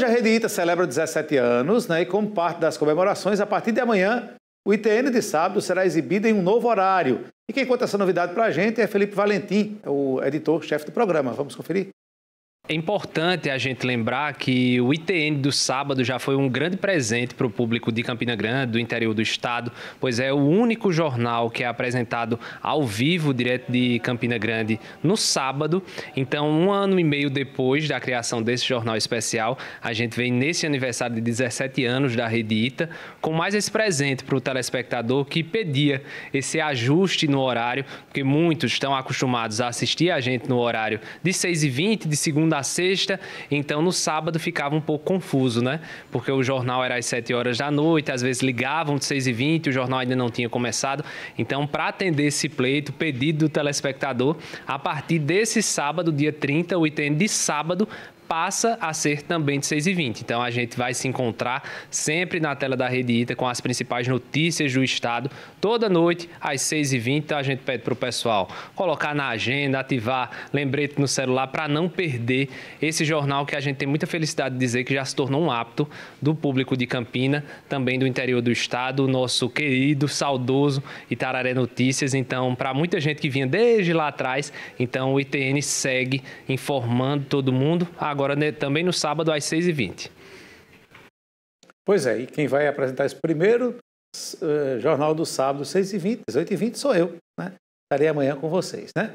Hoje a Rede Ita celebra 17 anos né, e, como parte das comemorações, a partir de amanhã, o ITN de sábado será exibido em um novo horário. E quem conta essa novidade para a gente é Felipe Valentim, é o editor-chefe do programa. Vamos conferir? É importante a gente lembrar que o ITN do sábado já foi um grande presente para o público de Campina Grande, do interior do estado, pois é o único jornal que é apresentado ao vivo, direto de Campina Grande, no sábado. Então, um ano e meio depois da criação desse jornal especial, a gente vem nesse aniversário de 17 anos da Rede Ita, com mais esse presente para o telespectador que pedia esse ajuste no horário, porque muitos estão acostumados a assistir a gente no horário de 6h20, de segunda da sexta, então no sábado ficava um pouco confuso, né? Porque o jornal era às 7 horas da noite, às vezes ligavam de 6 e 20 o jornal ainda não tinha começado. Então, para atender esse pleito, pedido do telespectador, a partir desse sábado, dia 30, o item de sábado passa a ser também de 6h20. Então a gente vai se encontrar sempre na tela da Rede Ita com as principais notícias do Estado, toda noite às 6h20. Então a gente pede para o pessoal colocar na agenda, ativar lembrete no celular para não perder esse jornal que a gente tem muita felicidade de dizer que já se tornou um apto do público de Campina, também do interior do Estado, nosso querido, saudoso Itararé Notícias. Então, para muita gente que vinha desde lá atrás, então o ITN segue informando todo mundo. Agora agora né, também no sábado às 6h20. Pois é, e quem vai apresentar esse primeiro uh, Jornal do Sábado, 6h20, 18h20, sou eu. Né? Estarei amanhã com vocês. Né?